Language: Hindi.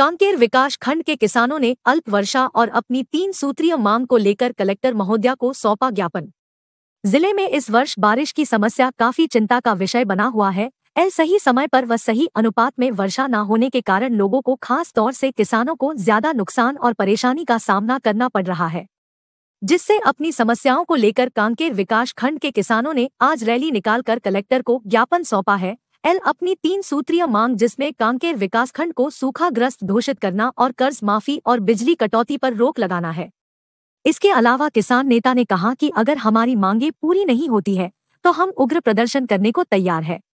कांकेर विकास खंड के किसानों ने अल्प वर्षा और अपनी तीन सूत्रीय मांग को लेकर कलेक्टर महोदया को सौंपा ज्ञापन जिले में इस वर्ष बारिश की समस्या काफी चिंता का विषय बना हुआ है एल सही समय पर व सही अनुपात में वर्षा न होने के कारण लोगों को खास तौर से किसानों को ज्यादा नुकसान और परेशानी का सामना करना पड़ रहा है जिससे अपनी समस्याओं को लेकर कांकेर विकास खंड के किसानों ने आज रैली निकालकर कलेक्टर को ज्ञापन सौंपा है एल अपनी तीन सूत्रीय मांग जिसमें कांकेर विकासखंड को सूखाग्रस्त घोषित करना और कर्ज माफी और बिजली कटौती पर रोक लगाना है इसके अलावा किसान नेता ने कहा कि अगर हमारी मांगे पूरी नहीं होती है तो हम उग्र प्रदर्शन करने को तैयार है